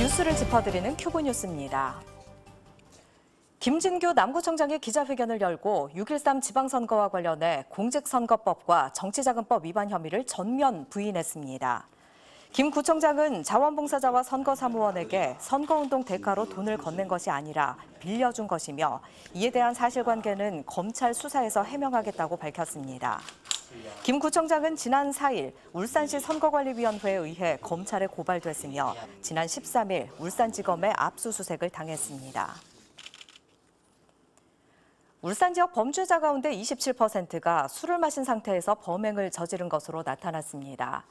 뉴스를 짚어드리는 큐브 뉴스입니다. 김진규 남구청장이 기자회견을 열고 6.13 지방선거와 관련해 공직선거법과 정치자금법 위반 혐의를 전면 부인했습니다. 김 구청장은 자원봉사자와 선거사무원에게 선거운동 대가로 돈을 건넨 것이 아니라 빌려준 것이며 이에 대한 사실관계는 검찰 수사에서 해명하겠다고 밝혔습니다. 김 구청장은 지난 4일 울산시 선거관리위원회에 의해 검찰에 고발됐으며 지난 13일 울산지검에 압수수색을 당했습니다. 울산 지역 범죄자 가운데 27%가 술을 마신 상태에서 범행을 저지른 것으로 나타났습니다.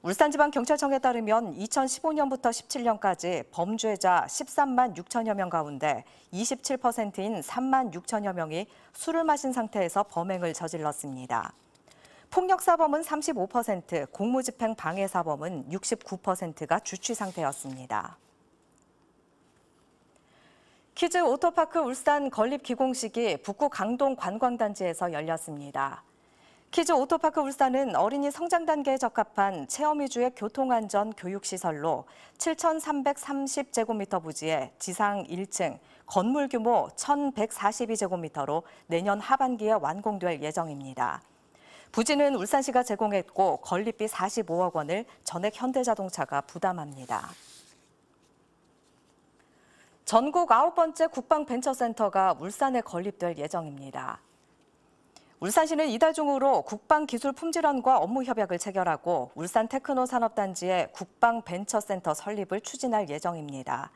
울산지방경찰청에 따르면 2015년부터 17년까지 범죄자 13만 6천여 명 가운데 27%인 3만 6천여 명이 술을 마신 상태에서 범행을 저질렀습니다. 폭력사범은 35%, 공무집행 방해사범은 69%가 주취 상태였습니다. 키즈 오토파크 울산 건립 기공식이 북구 강동 관광단지에서 열렸습니다. 키즈 오토파크 울산은 어린이 성장 단계에 적합한 체험 위주의 교통안전 교육시설로 7,330제곱미터 부지에 지상 1층, 건물 규모 1,142제곱미터로 내년 하반기에 완공될 예정입니다. 부지는 울산시가 제공했고 건립비 45억 원을 전액 현대자동차가 부담합니다. 전국 아홉 번째 국방벤처센터가 울산에 건립될 예정입니다. 울산시는 이달 중으로 국방기술품질원과 업무 협약을 체결하고 울산 테크노 산업단지에 국방벤처센터 설립을 추진할 예정입니다.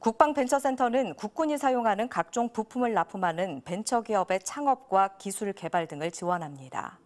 국방벤처센터는 국군이 사용하는 각종 부품을 납품하는 벤처기업의 창업과 기술 개발 등을 지원합니다.